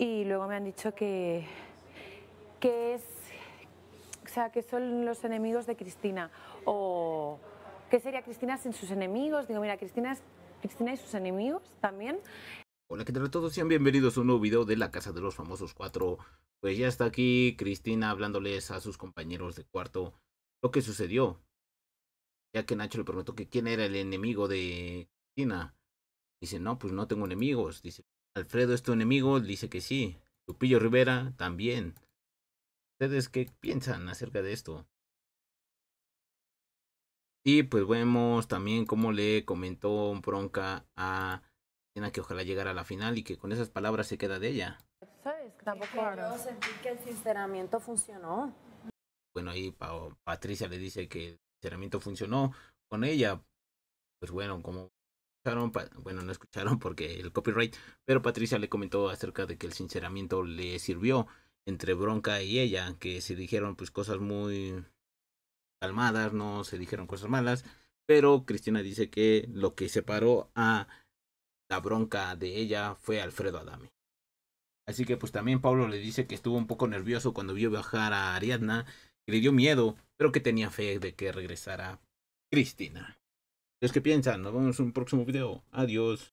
y luego me han dicho que, que es o sea, que son los enemigos de Cristina o que sería Cristina sin sus enemigos. Digo, mira, Cristina es, Cristina y sus enemigos también. Hola, ¿qué tal a todos? Sean bienvenidos a un nuevo video de La Casa de los Famosos cuatro Pues ya está aquí Cristina hablándoles a sus compañeros de cuarto lo que sucedió. Ya que Nacho le preguntó que quién era el enemigo de Cristina. Dice, no, pues no tengo enemigos. Dice, Alfredo es tu enemigo, dice que sí. Lupillo Rivera también. ¿Ustedes qué piensan acerca de esto? Y pues vemos también cómo le comentó Bronca a Tina que ojalá llegara a la final y que con esas palabras se queda de ella. ¿Sabes? Tampoco yo sentí que el sinceramiento funcionó. Bueno, ahí Patricia le dice que el sinceramiento funcionó con ella. Pues bueno, como bueno, no escucharon porque el copyright, pero Patricia le comentó acerca de que el sinceramiento le sirvió entre Bronca y ella, que se dijeron pues cosas muy calmadas, no se dijeron cosas malas, pero Cristina dice que lo que separó a la bronca de ella fue Alfredo Adame. Así que pues también Pablo le dice que estuvo un poco nervioso cuando vio viajar a Ariadna, que le dio miedo, pero que tenía fe de que regresara Cristina es que piensan? Nos vemos en un próximo video. Adiós.